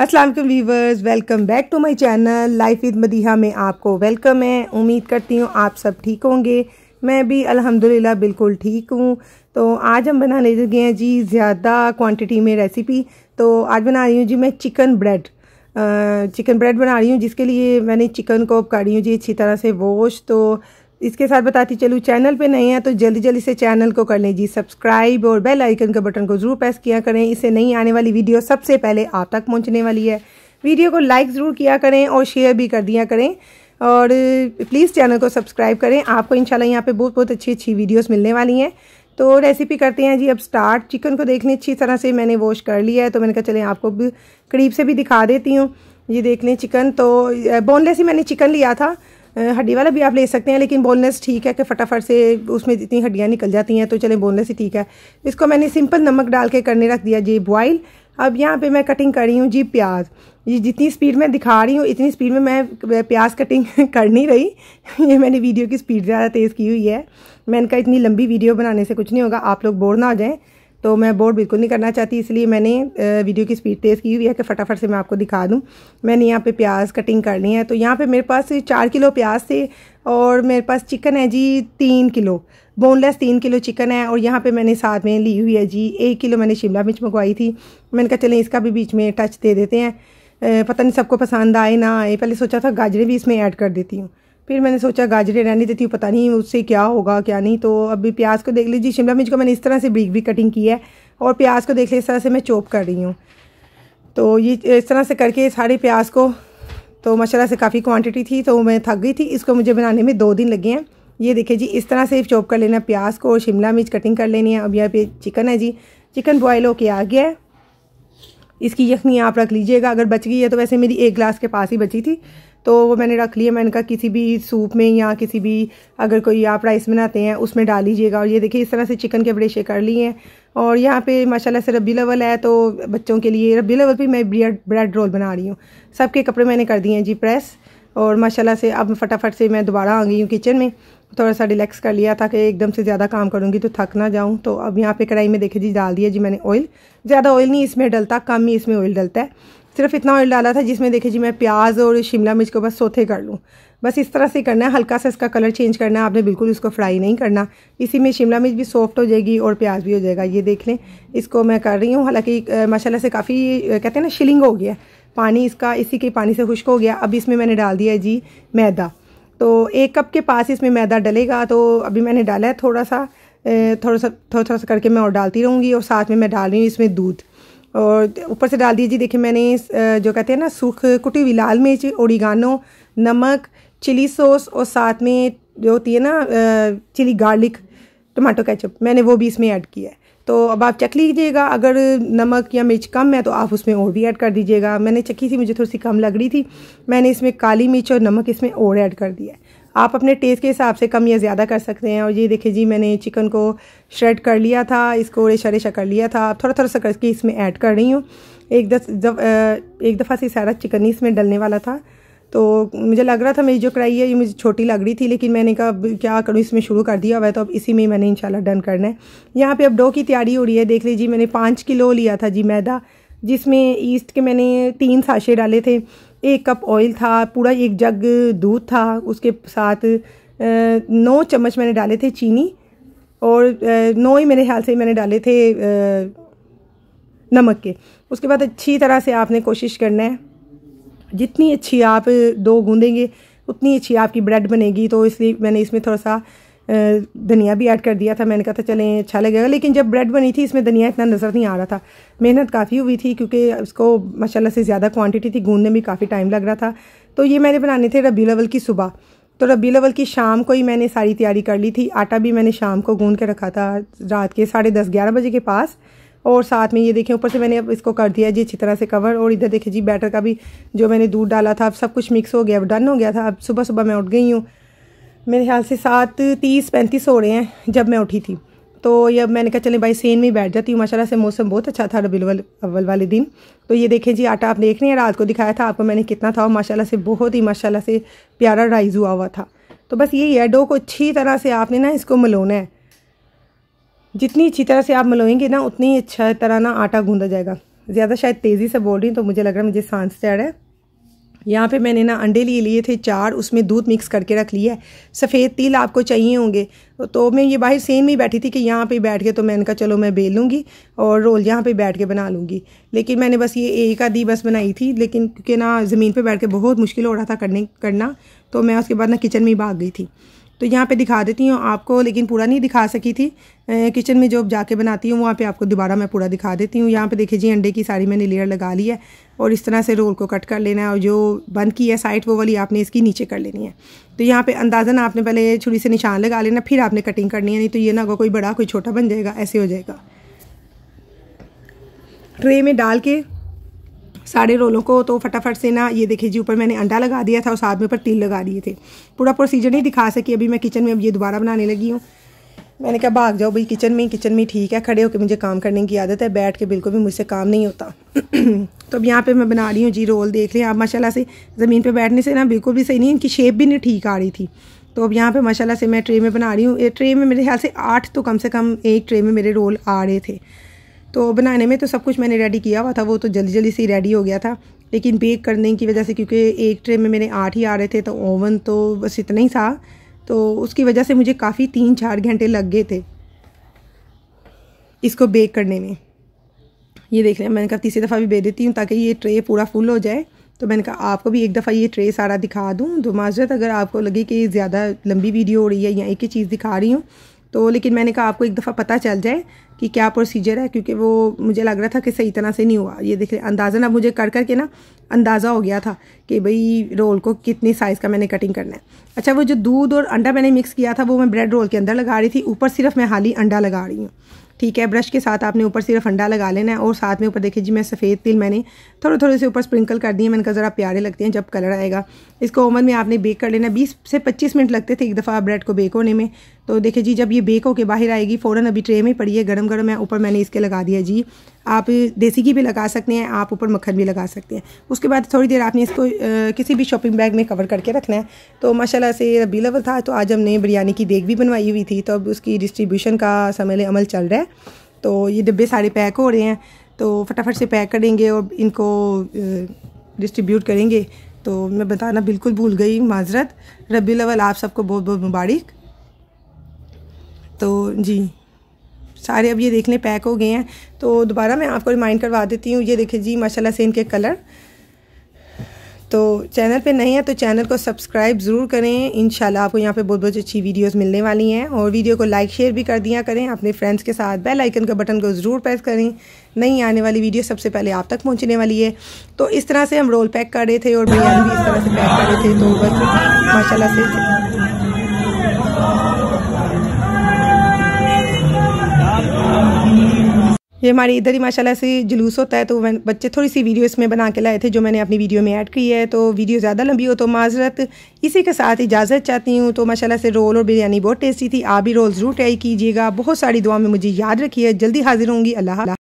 Aslam viewers welcome back to my channel life with Madiha में आपको welcome है उम्मीद करती हूँ आप सब ठीक होंगे मैं भी अल्हम्दुलिल्लाह बिल्कुल ठीक हूँ तो आज हम बनाने लगे हैं जी ज़्यादा क्वांटिटी में रेसिपी तो आज बना रही हूँ जी मैं चिकन ब्रेड चिकन ब्रेड बना रही हूँ जिसके लिए मैंने चिकन को काट रही हूँ जी अच्छी तरह से वॉश तो इसके साथ बताती चलूँ चैनल पे नए हैं तो जल्दी जल्दी से चैनल को कर लें जी सब्सक्राइब और बेल आइकन के बटन को ज़रूर प्रेस किया करें इससे नई आने वाली वीडियो सबसे पहले आप तक पहुंचने वाली है वीडियो को लाइक ज़रूर किया करें और शेयर भी कर दिया करें और प्लीज़ चैनल को सब्सक्राइब करें आपको शाला यहाँ पे बहुत बहुत अच्छी अच्छी वीडियोज़ मिलने वाली हैं तो रेसिपी करते हैं जी अब स्टार्ट चिकन को देख लें अच्छी तरह से मैंने वॉश कर लिया है तो मैंने कहा चलें आपको करीब से भी दिखा देती हूँ ये देख लें चिकन तो बोनलेस ही मैंने चिकन लिया था हड्डी वाला भी आप ले सकते हैं लेकिन बोनलेस ठीक है कि फटाफट से उसमें जितनी हड्डियाँ निकल जाती हैं तो चले बोनलेस ही ठीक है इसको मैंने सिंपल नमक डाल के करने रख दिया जी बॉइल अब यहाँ पे मैं कटिंग कर रही हूँ जी प्याज ये जितनी स्पीड में दिखा रही हूँ इतनी स्पीड में मैं प्याज कटिंग कर नहीं रही ये मैंने वीडियो की स्पीड ज़्यादा तेज़ की हुई है मैंने कहा इतनी लंबी वीडियो बनाने से कुछ नहीं होगा आप लोग बोर ना हो जाएँ तो मैं बोर्ड बिल्कुल नहीं करना चाहती इसलिए मैंने वीडियो की स्पीड तेज़ की हुई है कि फटाफट से मैं आपको दिखा दूँ मैंने यहाँ पे प्याज कटिंग करनी है तो यहाँ पे मेरे पास चार किलो प्याज थे और मेरे पास चिकन है जी तीन किलो बोनलेस तीन किलो चिकन है और यहाँ पे मैंने साथ में ली हुई है जी एक किलो मैंने शिमला मिर्च मंगवाई थी मैंने कहा चलें इसका भी बीच में टच दे देते हैं पता नहीं सबको पसंद आए ना आए पहले सोचा था गाजरें भी इसमें ऐड कर देती हूँ फिर मैंने सोचा गाजरें रहने देती हूँ पता नहीं उससे क्या होगा क्या नहीं तो अभी प्याज को देख लीजिए शिमला मिर्च को मैंने इस तरह से बीक भी कटिंग की है और प्याज को देख लीजिए इस तरह से मैं चॉप कर रही हूँ तो ये इस तरह से करके सारे प्याज को तो मशाला से काफ़ी क्वांटिटी थी तो मैं थक गई थी इसको मुझे बनाने में दो दिन लगे हैं ये देखिए जी इस तरह से चॉप कर लेना प्याज को और शिमला मिर्च कटिंग कर लेनी है अब यहाँ पे चिकन है जी चिकन बॉयल होके आ गया है इसकी यखनी आप रख लीजिएगा अगर बच गई है तो वैसे मेरी एक ग्लास के पास ही बची थी तो वो मैंने रख लिया मैंने कहा किसी भी सूप में या किसी भी अगर कोई आप राइस बनाते हैं उसमें डाल लीजिएगा और ये देखिए इस तरह से चिकन के बड़े शेक कर लिए हैं और यहाँ पे माशाल्लाह से रबी लेवल है तो बच्चों के लिए रबी लेवल पर मैं ब्रेड ब्रेड रोल बना रही हूँ सबके कपड़े मैंने कर दिए हैं जी प्रेस और माशाल्लाह से अब फटाफट से मैं दोबारा आ गई हूँ किचन में थोड़ा सा रिलैक्स कर लिया ताकि एकदम से ज़्यादा काम करूँगी तो थक ना जाऊँ तो अब यहाँ पे कढ़ाई में देखे जी डाल दिया जी मैंने ऑयल ज़्यादा ऑयल नहीं इसमें डलता कम ही इसमें ऑयल डलता है सिर्फ इतना ऑयल डाला था जिसमें देखे जी मैं प्याज और शिमला मिर्च को बस सोथे कर लूँ बस इस तरह से करना है हल्का सा इसका कलर चेंज करना है आपने बिल्कुल इसको फ्राई नहीं करना इसी में शिमला मिर्च भी सॉफ्ट हो जाएगी और प्याज भी हो जाएगा ये देख लें इसको मैं कर रही हूँ हालांकि माशाल्लाह से काफ़ी कहते हैं ना शिलिंग हो गया पानी इसका इसी के पानी से खुश्क हो गया अब इसमें मैंने डाल दिया जी मैदा तो एक कप के पास इसमें मैदा डलेगा तो अभी मैंने डाला है थोड़ा सा थोड़ा सा थोड़ा थोड़ा सा करके मैं और डालती रहूँगी और साथ में मैं डाल रही हूँ इसमें दूध और ऊपर से डाल दीजिए देखिए मैंने जो कहते हैं ना सूख कुटी हुई लाल मिर्च ओरिगानो नमक चिली सॉस और साथ में जो होती है ना चिली गार्लिक टमाटो केचप मैंने वो भी इसमें ऐड किया है तो अब आप चख लीजिएगा अगर नमक या मिर्च कम है तो आप उसमें और भी ऐड कर दीजिएगा मैंने चखी थी मुझे थोड़ी सी कम लग रही थी मैंने इसमें काली मिर्च और नमक इसमें और ऐड कर दिया है आप अपने टेस्ट के हिसाब से कम या ज़्यादा कर सकते हैं और ये देखिए जी मैंने चिकन को श्रेड कर लिया था इसको रेशा रेशा कर लिया था थोड़ा थोड़ा सा करके इसमें ऐड कर रही हूँ एक दस जब एक दफ़ा से सारा चिकन ही इसमें डलने वाला था तो मुझे लग रहा था मेरी जो कढ़ाई है ये मुझे छोटी लग रही थी लेकिन मैंने कहा क्या करूँ इसमें शुरू कर दिया हुआ है तो अब इसी में मैंने इंशाल्लाह डन करना है यहाँ पे अब डो की तैयारी हो रही है देख लीजिए मैंने पाँच किलो लिया था जी मैदा जिसमें ईस्ट के मैंने तीन साशे डाले थे एक कप ऑयल था पूरा एक जग दूध था उसके साथ नौ चम्मच मैंने डाले थे चीनी और नौ ही मेरे ख्याल से मैंने डाले थे नमक के उसके बाद अच्छी तरह से आपने कोशिश करना है जितनी अच्छी आप दो गूँधेंगे उतनी अच्छी आपकी ब्रेड बनेगी तो इसलिए मैंने इसमें थोड़ा सा धनिया भी ऐड कर दिया था मैंने कहा था चलें अच्छा लगेगा लेकिन जब ब्रेड बनी थी इसमें धनिया इतना नज़र नहीं आ रहा था मेहनत काफ़ी हुई थी क्योंकि इसको माशाल्लाह से ज़्यादा क्वांटिटी थी गूंदने में काफ़ी टाइम लग रहा था तो ये मैंने बनाने थे रबी लेवल की सुबह तो रबी लेवल की शाम को ही मैंने सारी तैयारी कर ली थी आटा भी मैंने शाम को गूंद के रखा था रात के साढ़े दस ग्यारह बजे के पास और साथ में ये देखें ऊपर से मैंने अब इसको कर दिया जी अच्छी तरह से कवर और इधर देखें जी बैटर का भी जो मैंने दूध डाला था अब सब कुछ मिक्स हो गया अब डन हो गया था अब सुबह सुबह मैं उठ गई हूँ मेरे ख्याल से सात तीस पैंतीस हो रहे हैं जब मैं उठी थी तो ये मैंने कहा चले भाई सेन में बैठ जाती हूँ माशाल्लाह से मौसम बहुत अच्छा था रबी अव्वल वाले दिन तो ये देखें जी आटा आप देख रहे हैं रात को दिखाया था आपको मैंने कितना था माशाला माशाल्लाह से बहुत ही माशाल्लाह से प्यारा राइज़ हुआ हुआ था तो बस यही है डो को अच्छी तरह से आपने ना इसको मलोना है जितनी अच्छी तरह से आप मलोएंगे ना उतनी अच्छा तरह ना आटा गूँधा जाएगा ज़्यादा शायद तेज़ी से बोल रही हूँ तो मुझे लग रहा है मुझे सांस चढ़ है यहाँ पे मैंने ना अंडे लिए लिए थे चार उसमें दूध मिक्स करके रख लिया है सफ़ेद तिल आपको चाहिए होंगे तो मैं ये बाहर सेम ही बैठी थी कि यहाँ पे बैठ के तो मैंने कहा चलो मैं बेल लूँगी और रोल यहाँ पे बैठ के बना लूँगी लेकिन मैंने बस ये एक आधी बस बनाई थी लेकिन क्योंकि ना ज़मीन पर बैठ के बहुत मुश्किल हो रहा था करने करना तो मैं उसके बाद ना किचन में भाग गई थी तो यहाँ पे दिखा देती हूँ आपको लेकिन पूरा नहीं दिखा सकी थी किचन में जो जाके बनाती हूँ वहाँ पे आपको दोबारा मैं पूरा दिखा देती हूँ यहाँ पे देखिए जी अंडे की सारी मैंने लेयर लगा ली है और इस तरह से रोल को कट कर लेना है और जो बंद की है साइड वो वाली आपने इसकी नीचे कर लेनी है तो यहाँ पे अंदाजन आपने पहले छुरी से निशान लगा लेना फिर आपने कटिंग करनी है नहीं तो ये ना होगा कोई बड़ा कोई छोटा बन जाएगा ऐसे हो जाएगा ट्रे में डाल के सारे रोलों को तो फटाफट से ना ये देखिए जी ऊपर मैंने अंडा लगा दिया था और साथ में ऊपर तिल लगा दिए थे पूरा प्रोसीजर नहीं दिखा सकी अभी मैं किचन में अब ये दोबारा बनाने लगी हूँ मैंने कहा भाग जाओ भाई किचन में किचन में ठीक है खड़े होकर मुझे काम करने की आदत है बैठ के बिल्कुल भी मुझसे काम नहीं होता तो अब यहाँ पे मैं बना रही हूँ जी रोल देख रहे हैं आप माशाल्लाह से ज़मीन पे बैठने से ना बिल्कुल भी सही नहीं इनकी शेप भी नहीं ठीक आ रही थी तो अब यहाँ पे माशाल्लाह से मैं ट्रे में बना रही हूँ ट्रे में मेरे ख्याल से आठ तो कम से कम एक ट्रे में मेरे रोल आ रहे थे तो बनाने में तो सब कुछ मैंने रेडी किया हुआ था वो तो जल्दी जल्दी से ही रेडी हो गया था लेकिन बेक करने की वजह से क्योंकि एक ट्रे में मेरे आठ ही आ रहे थे तो ओवन तो बस इतना ही था तो उसकी वजह से मुझे काफ़ी तीन चार घंटे लग गए थे इसको बेक करने में ये देख हैं मैंने कहा तीसरी दफ़ा भी बेच देती हूँ ताकि ये ट्रे पूरा फुल हो जाए तो मैंने कहा आपको भी एक दफ़ा ये ट्रे सारा दिखा दूँ तो माजरत अगर आपको लगे कि ज़्यादा लंबी वीडियो हो रही है या एक ही चीज़ दिखा रही हूँ तो लेकिन मैंने कहा आपको एक दफ़ा पता चल जाए कि क्या प्रोसीजर है क्योंकि वो मुझे लग रहा था कि सही तरह से नहीं हुआ ये देख अंदाज़ा ना मुझे कर करके ना अंदाज़ा हो गया था कि भाई रोल को कितनी साइज़ का मैंने कटिंग करना है अच्छा वो जो दूध और अंडा मैंने मिक्स किया था वो मैं ब्रेड रोल के अंदर लगा रही थी ऊपर सिर्फ मैं हाली अंडा लगा रही हूँ ठीक है ब्रश के साथ आपने ऊपर सिर्फ अंडा लगा लेना है और साथ में ऊपर देखिए जी मैं सफ़ेद तिल मैंने थोड़े थोड़े से ऊपर स्प्रिंकल कर दिए मैंने कहा ज़रा प्यारे लगते हैं जब कलर आएगा इसको ओवन में आपने बेक कर लेना बीस से पच्चीस मिनट लगते थे एक दफ़ा ब्रेड को बेक होने में तो देखिए जी जब ये बेक होकर बाहर आएगी फ़ौरन अभी ट्रे में पड़ी है गर्म गर्म है ऊपर मैंने इसके लगा दिया जी आप देसी घी भी लगा सकते हैं आप ऊपर मक्खन भी लगा सकते हैं उसके बाद थोड़ी देर आपने इसको किसी भी शॉपिंग बैग में कवर करके रखना है तो माशाला से रबी था तो आज हमने बिरयानी की देख भी बनवाई हुई थी तो अब उसकी डिस्ट्रीब्यूशन का समय अमल चल रहा है है तो ये डिब्बे सारे पैक हो रहे हैं तो फटाफट से पैक करेंगे और इनको डिस्ट्रीब्यूट करेंगे तो मैं बताना बिल्कुल भूल गई माजरत रबी लवल आप सबको बहुत बहुत मुबारक तो जी सारे अब ये देखने पैक हो गए हैं तो दोबारा मैं आपको रिमाइंड करवा देती हूँ ये देखें जी माशाल्लाह से इनके कलर तो चैनल पे नए हैं तो चैनल को सब्सक्राइब ज़रूर करें इन आपको यहाँ पे बहुत बहुत अच्छी वीडियोस मिलने वाली हैं और वीडियो को लाइक शेयर भी कर दिया करें अपने फ्रेंड्स के साथ बेल आइकन का बटन को ज़रूर प्रेस करें नई आने वाली वीडियो सबसे पहले आप तक पहुँचने वाली है तो इस तरह से हम रोल पैक कर रहे थे और बिरयानी भी इस तरह से पैक कर रहे थे तो बस माशाला से ये हमारे इधर ही माशाल्लाह से जुलूस होता है तो बच्चे थोड़ी सी वीडियो इसमें बना के लाए थे जो मैंने अपनी वीडियो में ऐड की है तो वीडियो ज़्यादा लंबी हो तो माजरत इसी के साथ इजाज़त चाहती हूँ तो माशाल्लाह से रोल और बिरयानी बहुत टेस्टी थी आप भी रोल ज़रूर ट्राई कीजिएगा बहुत सारी दुआ में मुझे याद रखिए जल्दी हाजिर होंगी अल्लाह